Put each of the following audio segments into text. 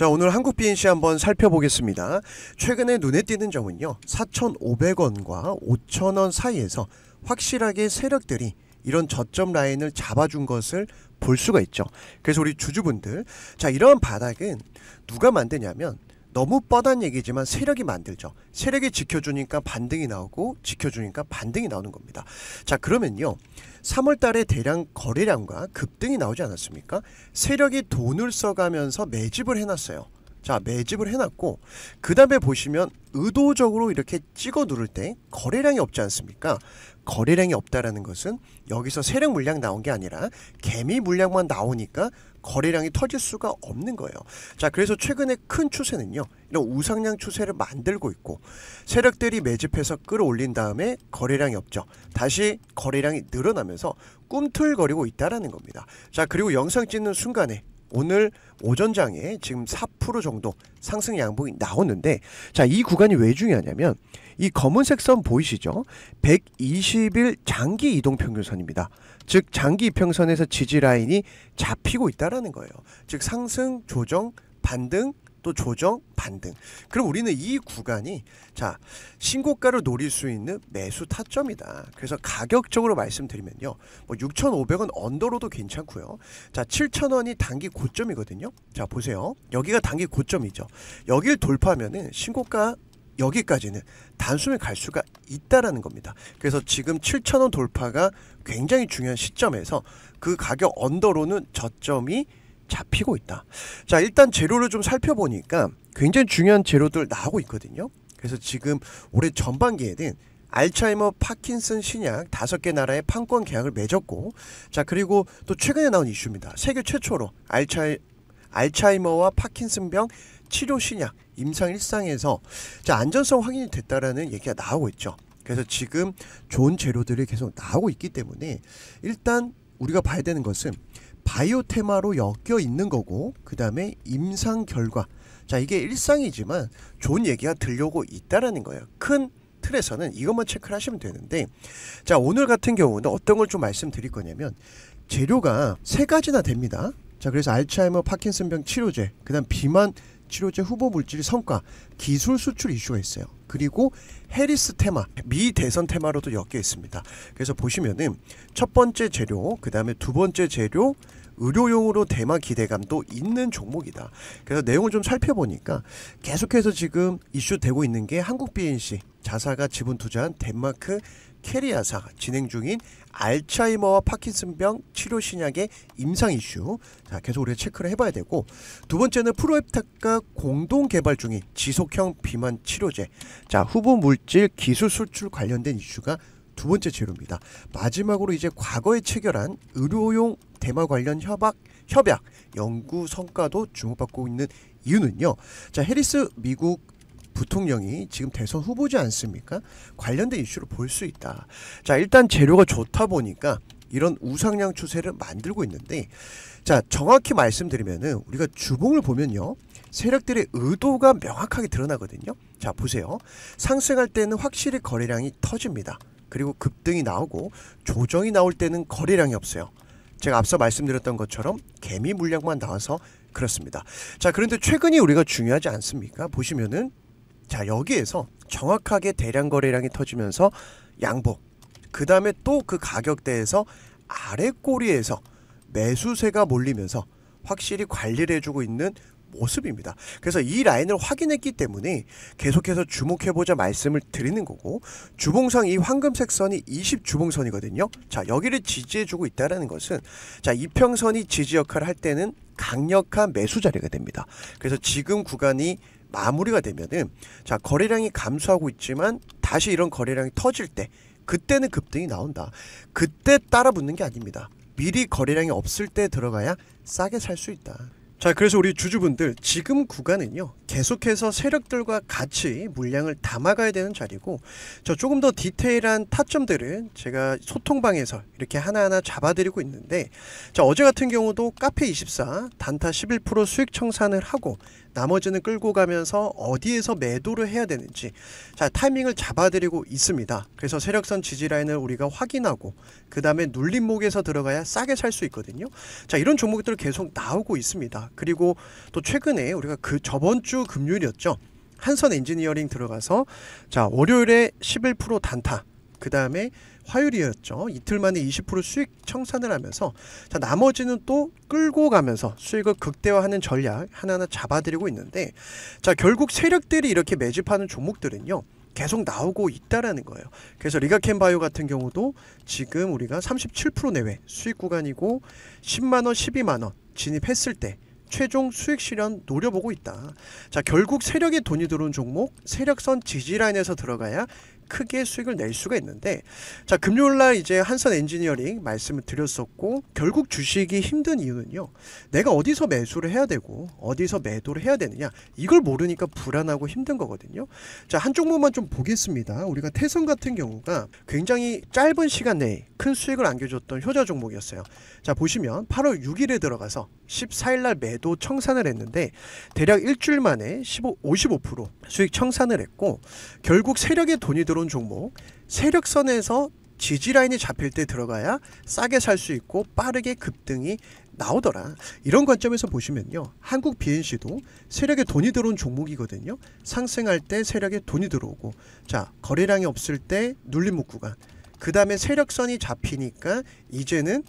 자 오늘 한국 BNC 한번 살펴보겠습니다. 최근에 눈에 띄는 점은요. 4,500원과 5,000원 사이에서 확실하게 세력들이 이런 저점 라인을 잡아준 것을 볼 수가 있죠. 그래서 우리 주주분들 자이러한 바닥은 누가 만드냐면 너무 뻔한 얘기지만 세력이 만들죠. 세력이 지켜주니까 반등이 나오고 지켜주니까 반등이 나오는 겁니다. 자 그러면요. 3월 달에 대량 거래량과 급등이 나오지 않았습니까? 세력이 돈을 써가면서 매집을 해놨어요. 자 매집을 해놨고 그 다음에 보시면 의도적으로 이렇게 찍어 누를 때 거래량이 없지 않습니까? 거래량이 없다라는 것은 여기서 세력 물량 나온 게 아니라 개미 물량만 나오니까 거래량이 터질 수가 없는 거예요. 자, 그래서 최근에 큰 추세는요. 이런 우상향 추세를 만들고 있고 세력들이 매집해서 끌어올린 다음에 거래량이 없죠. 다시 거래량이 늘어나면서 꿈틀거리고 있다라는 겁니다. 자, 그리고 영상 찍는 순간에 오늘 오전장에 지금 4% 정도 상승 양봉이 나오는데 자 이 구간이 왜 중요하냐면 이 검은색 선 보이시죠? 120일 장기 이동 평균선입니다. 즉 장기 평선에서 지지 라인이 잡히고 있다라는 거예요. 즉 상승, 조정, 반등, 또 조정 반등. 그럼 우리는 이 구간이 자 신고가를 노릴 수 있는 매수 타점이다. 그래서 가격적으로 말씀드리면요, 뭐 6,500원 언더로도 괜찮고요. 자 7,000원이 단기 고점이거든요. 자 보세요, 여기가 단기 고점이죠. 여기를 돌파하면은 신고가 여기까지는 단숨에 갈 수가 있다라는 겁니다. 그래서 지금 7,000원 돌파가 굉장히 중요한 시점에서 그 가격 언더로는 저점이 잡히고 있다. 자, 일단 재료를 좀 살펴보니까 굉장히 중요한 재료들 나오고 있거든요. 그래서 지금 올해 전반기에는 알츠하이머 파킨슨 신약 다섯 개 나라의 판권 계약을 맺었고 자 그리고 또 최근에 나온 이슈입니다. 세계 최초로 알츠하이, 알츠하이머와 파킨슨병 치료 신약 임상 일상에서 자 안전성 확인이 됐다라는 얘기가 나오고 있죠. 그래서 지금 좋은 재료들이 계속 나오고 있기 때문에 일단 우리가 봐야 되는 것은 바이오 테마로 엮여 있는 거고 그 다음에 임상 결과 자 이게 일상이지만 좋은 얘기가 들려고 있다라는 거예요 큰 틀에서는 이것만 체크를 하시면 되는데 자 오늘 같은 경우는 어떤 걸 좀 말씀드릴 거냐면 재료가 세 가지나 됩니다 자 그래서 알츠하이머 파킨슨병 치료제 그 다음 비만 치료제 후보 물질 성과, 기술 수출 이슈가 있어요. 그리고 해리스 테마, 미 대선 테마로도 엮여 있습니다. 그래서 보시면은 첫 번째 재료, 그 다음에 두 번째 재료, 의료용으로 대마 기대감도 있는 종목이다. 그래서 내용을 좀 살펴보니까 계속해서 지금 이슈되고 있는 게 한국 BNC 자사가 지분 투자한 덴마크 캐리아사 진행 중인 알츠하이머와 파킨슨병 치료 신약의 임상 이슈 자 계속 우리가 체크를 해봐야 되고 두 번째는 프로헵탁과 공동 개발 중인 지속형 비만 치료제 자 후보 물질 기술 수출 관련된 이슈가 두 번째 재료입니다. 마지막으로 이제 과거에 체결한 의료용 대마 관련 협약, 협약 연구 성과도 주목받고 있는 이유는요. 자, 해리스 미국 부통령이 지금 대선 후보지 않습니까? 관련된 이슈로볼 수 있다. 자, 일단 재료가 좋다 보니까 이런 우상향 추세를 만들고 있는데 자, 정확히 말씀드리면은 우리가 주봉을 보면요. 세력들의 의도가 명확하게 드러나거든요. 자, 보세요. 상승할 때는 확실히 거래량이 터집니다. 그리고 급등이 나오고 조정이 나올 때는 거래량이 없어요. 제가 앞서 말씀드렸던 것처럼 개미 물량만 나와서 그렇습니다. 자, 그런데 최근이 우리가 중요하지 않습니까? 보시면은 자 여기에서 정확하게 대량 거래량이 터지면서 양복 그 다음에 또 그 가격대에서 아래 꼬리에서 매수세가 몰리면서 확실히 관리를 해주고 있는 모습입니다. 그래서 이 라인을 확인했기 때문에 계속해서 주목해보자 말씀을 드리는 거고 주봉상 이 황금색 선이 20주봉선이거든요. 자 여기를 지지해주고 있다는 것은 자 이평선이 지지 역할을 할 때는 강력한 매수 자리가 됩니다. 그래서 지금 구간이 마무리가 되면은 자 거래량이 감소하고 있지만 다시 이런 거래량이 터질 때 그때는 급등이 나온다. 그때 따라 붙는 게 아닙니다. 미리 거래량이 없을 때 들어가야 싸게 살 수 있다. 자 그래서 우리 주주분들 지금 구간은요 계속해서 세력들과 같이 물량을 담아가야 되는 자리고 저 조금 더 디테일한 타점들은 제가 소통방에서 이렇게 하나하나 잡아드리고 있는데 자 어제 같은 경우도 카페24 단타 11% 수익 청산을 하고 나머지는 끌고 가면서 어디에서 매도를 해야 되는지 자 타이밍을 잡아드리고 있습니다. 그래서 세력선 지지라인을 우리가 확인하고 그 다음에 눌림목에서 들어가야 싸게 살 수 있거든요. 자 이런 종목들 계속 나오고 있습니다. 그리고 또 최근에 우리가 그 저번 주 금요일이었죠. 한선 엔지니어링 들어가서 자 월요일에 11% 단타 그 다음에 화요일이었죠. 이틀 만에 20% 수익 청산을 하면서 자, 나머지는 또 끌고 가면서 수익을 극대화하는 전략 하나하나 잡아들이고 있는데 자 결국 세력들이 이렇게 매집하는 종목들은요. 계속 나오고 있다라는 거예요. 그래서 리가캔 바이오 같은 경우도 지금 우리가 37% 내외 수익 구간이고 10만 원, 12만 원 진입했을 때 최종 수익 실현 노려보고 있다. 자, 결국 세력의 돈이 들어온 종목, 세력선 지지라인에서 들어가야 크게 수익을 낼 수가 있는데 자 금요일 날 이제 한선 엔지니어링 말씀을 드렸었고 결국 주식이 힘든 이유는요. 내가 어디서 매수를 해야 되고 어디서 매도를 해야 되느냐 이걸 모르니까 불안하고 힘든 거거든요. 자 한 종목만 좀 보겠습니다. 우리가 태선 같은 경우가 굉장히 짧은 시간 내에 큰 수익을 안겨줬던 효자 종목이었어요. 자 보시면 8월 6일에 들어가서 14일날 매도 청산을 했는데 대략 일주일 만에 15, 55% 수익 청산을 했고 결국 세력의 돈이 들어 이런 종목 세력선에서 지지라인이 잡힐 때 들어가야 싸게 살 수 있고 빠르게 급등이 나오더라. 이런 관점에서 보시면요. 한국 BNC도 세력에 돈이 들어온 종목이거든요. 상승할 때 세력에 돈이 들어오고 자 거래량이 없을 때 눌림목 구간 그 다음에 세력선이 잡히니까 이제는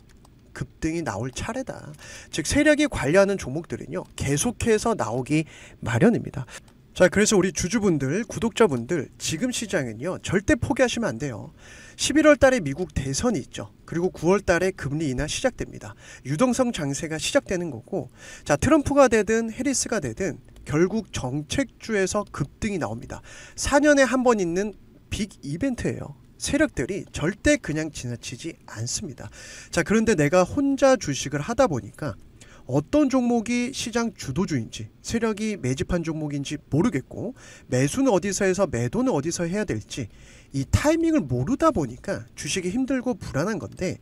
급등이 나올 차례다. 즉 세력이 관리하는 종목들은요. 계속해서 나오기 마련입니다. 자 그래서 우리 주주분들 구독자분들 지금 시장은요 절대 포기하시면 안 돼요 11월 달에 미국 대선이 있죠 그리고 9월 달에 금리 인하 시작됩니다 유동성 장세가 시작되는 거고 자 트럼프가 되든 해리스가 되든 결국 정책주에서 급등이 나옵니다 4년에 한 번 있는 빅 이벤트예요 세력들이 절대 그냥 지나치지 않습니다 자 그런데 내가 혼자 주식을 하다 보니까 어떤 종목이 시장 주도주인지 세력이 매집한 종목인지 모르겠고 매수는 어디서 해서 매도는 어디서 해야 될지 이 타이밍을 모르다 보니까 주식이 힘들고 불안한 건데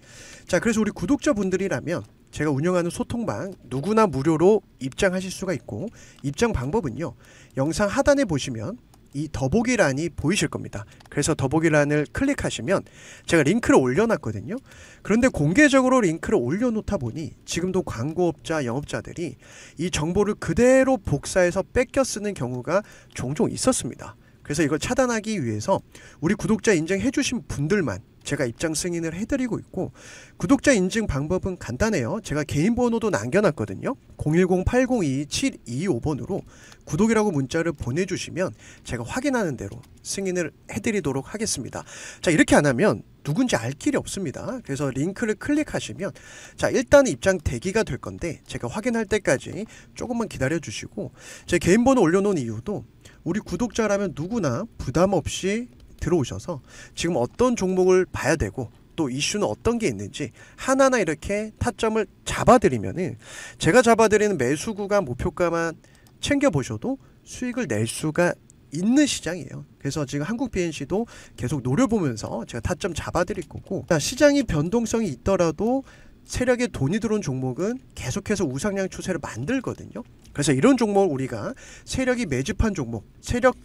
자 그래서 우리 구독자분들이라면 제가 운영하는 소통방 누구나 무료로 입장하실 수가 있고 입장 방법은요 영상 하단에 보시면 이 더보기란이 보이실 겁니다. 그래서 더보기란을 클릭하시면 제가 링크를 올려놨거든요. 그런데 공개적으로 링크를 올려놓다 보니 지금도 광고업자, 영업자들이 이 정보를 그대로 복사해서 뺏겨 쓰는 경우가 종종 있었습니다. 그래서 이걸 차단하기 위해서 우리 구독자 인증해 주신 분들만 제가 입장 승인을 해드리고 있고 구독자 인증 방법은 간단해요. 제가 개인 번호도 남겨놨거든요. 0 1 0 8 0 2 7 2 5번으로 구독이라고 문자를 보내주시면 제가 확인하는 대로 승인을 해드리도록 하겠습니다. 자 이렇게 안 하면 누군지 알 길이 없습니다. 그래서 링크를 클릭하시면 자 일단 입장 대기가 될 건데 제가 확인할 때까지 조금만 기다려 주시고 제 개인 번호 올려놓은 이유도 우리 구독자라면 누구나 부담 없이 들어오셔서 지금 어떤 종목을 봐야 되고 또 이슈는 어떤 게 있는지 하나하나 이렇게 타점을 잡아드리면은 제가 잡아드리는 매수 구간 목표가만 챙겨보셔도 수익을 낼 수가 있는 시장이에요. 그래서 지금 한국 BNC도 계속 노려보면서 제가 타점 잡아드릴 거고 시장이 변동성이 있더라도 세력에 돈이 들어온 종목은 계속해서 우상향 추세를 만들거든요. 그래서 이런 종목 우리가 세력이 매집한 종목, 세력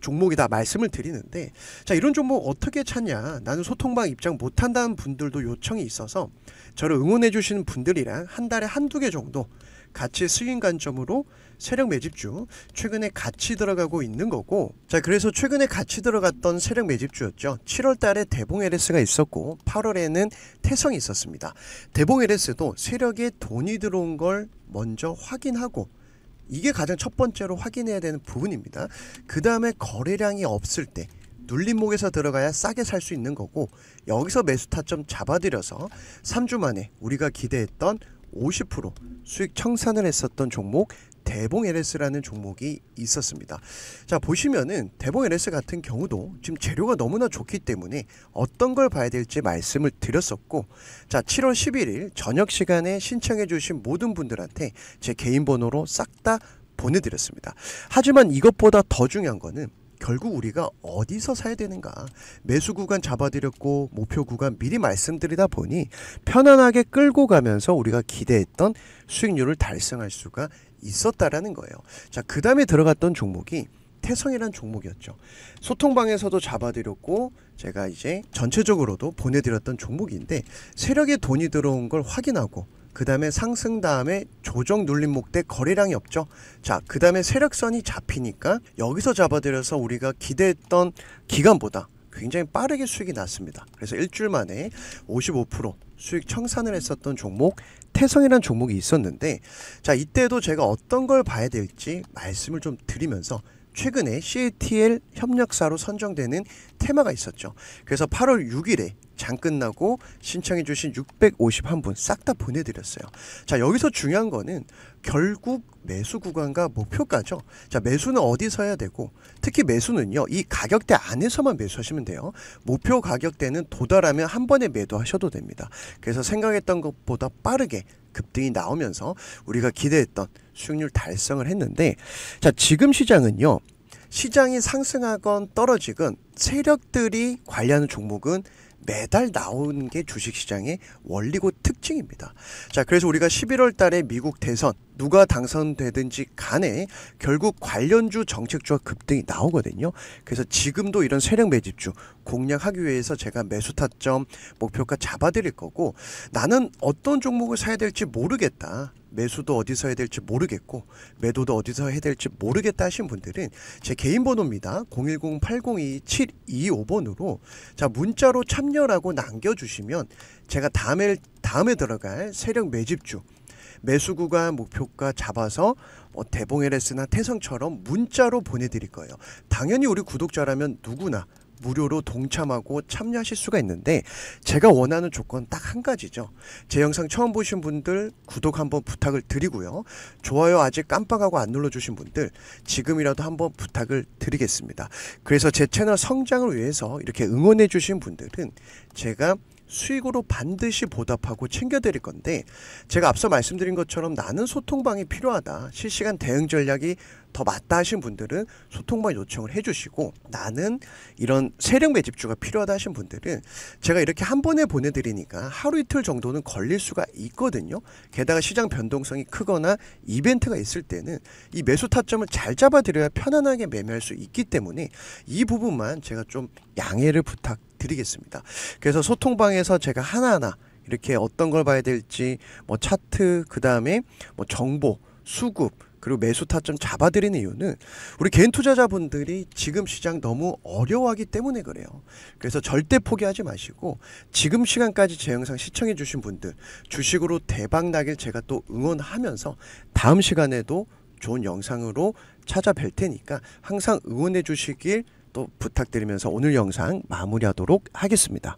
종목이다 말씀을 드리는데 자 이런 종목 어떻게 찾냐 나는 소통방 입장 못한다는 분들도 요청이 있어서 저를 응원해 주시는 분들이랑 한 달에 한두 개 정도 가치 승인 관점으로 세력 매집주 최근에 같이 들어가고 있는 거고 자 그래서 최근에 같이 들어갔던 세력 매집주였죠 7월달에 대봉 LS가 있었고 8월에는 태성이 있었습니다 대봉 LS도 세력에 돈이 들어온 걸 먼저 확인하고 이게 가장 첫 번째로 확인해야 되는 부분입니다 그 다음에 거래량이 없을 때 눌림목에서 들어가야 싸게 살 수 있는 거고 여기서 매수 타점 잡아들여서 3주 만에 우리가 기대했던 50% 수익 청산을 했었던 종목 대봉 LS라는 종목이 있었습니다. 자, 보시면은 대봉 LS 같은 경우도 지금 재료가 너무나 좋기 때문에 어떤 걸 봐야 될지 말씀을 드렸었고, 자, 7월 11일 저녁 시간에 신청해 주신 모든 분들한테 제 개인 번호로 싹 다 보내드렸습니다. 하지만 이것보다 더 중요한 거는 결국 우리가 어디서 사야 되는가 매수 구간 잡아드렸고 목표 구간 미리 말씀드리다 보니 편안하게 끌고 가면서 우리가 기대했던 수익률을 달성할 수가 있었다라는 거예요. 자, 그 다음에 들어갔던 종목이 태성이란 종목이었죠. 소통방에서도 잡아드렸고 제가 이제 전체적으로도 보내드렸던 종목인데 세력의 돈이 들어온 걸 확인하고 그 다음에 상승 다음에 조정 눌림목 때 거래량이 없죠. 자, 그 다음에 세력선이 잡히니까 여기서 잡아들여서 우리가 기대했던 기간보다 굉장히 빠르게 수익이 났습니다. 그래서 일주일 만에 55% 수익 청산을 했었던 종목 태성이란 종목이 있었는데 자 이때도 제가 어떤 걸 봐야 될지 말씀을 좀 드리면서 최근에 CATL 협력사로 선정되는 테마가 있었죠. 그래서 8월 6일에 장 끝나고 신청해 주신 651분 싹 다 보내드렸어요. 자 여기서 중요한 거는 결국 매수 구간과 목표가죠. 자 매수는 어디서 해야 되고 특히 매수는요 이 가격대 안에서만 매수하시면 돼요. 목표 가격대는 도달하면 한 번에 매도하셔도 됩니다. 그래서 생각했던 것보다 빠르게 급등이 나오면서 우리가 기대했던 수익률 달성을 했는데 자 지금 시장은요 시장이 상승하건 떨어지건 세력들이 관리하는 종목은 매달 나오는 게 주식시장의 원리고 특징입니다. 자, 그래서 우리가 11월 달에 미국 대선 누가 당선되든지 간에 결국 관련주 정책주와 급등이 나오거든요. 그래서 지금도 이런 세력 매집주 공략하기 위해서 제가 매수 타점 목표가 잡아드릴 거고 나는 어떤 종목을 사야 될지 모르겠다. 매수도 어디서 해야 될지 모르겠고 매도도 어디서 해야 될지 모르겠다 하신 분들은 제 개인 번호입니다. 0 1 0 8 0 2 7 2 5번으로자 문자로 참여라고 남겨주시면 제가 다음에 다음에 들어갈 세력 매집주 매수 구간 목표가 잡아서 뭐 대봉 LS나 태성처럼 문자로 보내드릴 거예요. 당연히 우리 구독자라면 누구나 무료로 동참하고 참여하실 수가 있는데 제가 원하는 조건 딱 한 가지죠. 제 영상 처음 보신 분들 구독 한번 부탁을 드리고요. 좋아요 아직 깜빡하고 안 눌러주신 분들 지금이라도 한번 부탁을 드리겠습니다. 그래서 제 채널 성장을 위해서 이렇게 응원해 주신 분들은 제가 수익으로 반드시 보답하고 챙겨드릴 건데 제가 앞서 말씀드린 것처럼 나는 소통방이 필요하다 실시간 대응 전략이 더 맞다 하신 분들은 소통방 요청을 해주시고 나는 이런 세력 매집주가 필요하다 하신 분들은 제가 이렇게 한 번에 보내드리니까 하루 이틀 정도는 걸릴 수가 있거든요 게다가 시장 변동성이 크거나 이벤트가 있을 때는 이 매수 타점을 잘 잡아드려야 편안하게 매매할 수 있기 때문에 이 부분만 제가 좀 양해를 부탁 드립니다 드리겠습니다. 그래서 소통방에서 제가 하나하나 이렇게 어떤 걸 봐야 될지 뭐 차트 그다음에 뭐 정보 수급 그리고 매수 타점 잡아드리는 이유는 우리 개인 투자자분들이 지금 시장 너무 어려워하기 때문에 그래요. 그래서 절대 포기하지 마시고 지금 시간까지 제 영상 시청해 주신 분들 주식으로 대박 나길 제가 또 응원하면서 다음 시간에도 좋은 영상으로 찾아뵐 테니까 항상 응원해 주시길 또 부탁드리면서 오늘 영상 마무리하도록 하겠습니다.